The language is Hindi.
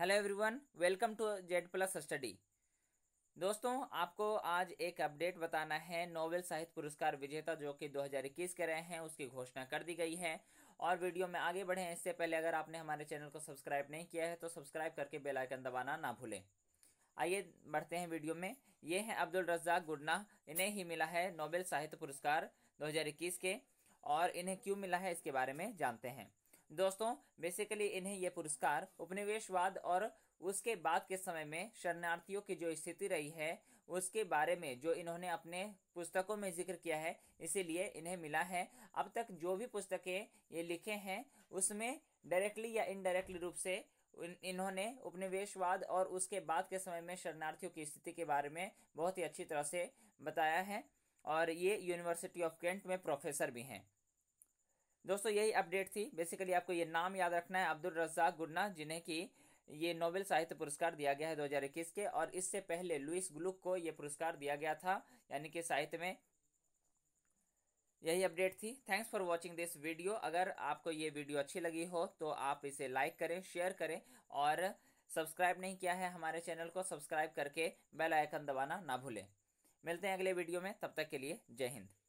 hello everyone welcome to Z plus study दोस्तों आपको आज एक अपडेट बताना है नोबेल साहित्य पुरस्कार विजेता जो कि 2021 के रहे हैं उसकी घोषणा कर दी गई है और वीडियो में आगे बढ़े इससे पहले अगर आपने हमारे चैनल को सब्सक्राइब नहीं किया है तो सब्सक्राइब करके बेल आइकन दबाना ना भूलें आइए बढ़ते हैं वीडियो में ये हैं अब्दुल रज्जाक गुडना इन्हें ही मिला है नोबेल साहित्य पुरस्कार 2021 के और इन्हें क्यों मिला है इसके बारे में जानते हैं दोस्तों बेसिकली इन्हें यह पुरस्कार उपनिवेशवाद और उसके बाद के समय में शरणार्थियों की जो स्थिति रही है उसके बारे में जो इन्होंने अपने पुस्तकों में जिक्र किया है इसीलिए इन्हें मिला है अब तक जो भी पुस्तकें ये लिखे हैं उसमें डायरेक्टली या इनडायरेक्टली रूप से इन्होंने उपनिवेशवाद और उसके बाद के समय में शरणार्थियों की स्थिति के बारे में बहुत ही अच्छी तरह से बताया है और ये यूनिवर्सिटी ऑफ केंट में प्रोफेसर भी हैं दोस्तों यही अपडेट थी बेसिकली आपको ये नाम याद रखना है अब्दुल रज्जाक गुन्ना जिन्हें की ये नोबेल साहित्य पुरस्कार दिया गया है 2021 के और इससे पहले लुइस ग्लुक को ये पुरस्कार दिया गया था यानी कि साहित्य में यही अपडेट थी thanks for watching this video अगर आपको ये वीडियो अच्छी लगी हो तो आप इसे लाइक करें शेयर करें और सब्सक्राइब नहीं किया है हमारे चैनल को सब्सक्राइब करके बेल आइकन दबाना ना भूलें मिलते हैं अगले वीडियो में तब तक के लिए जय हिंद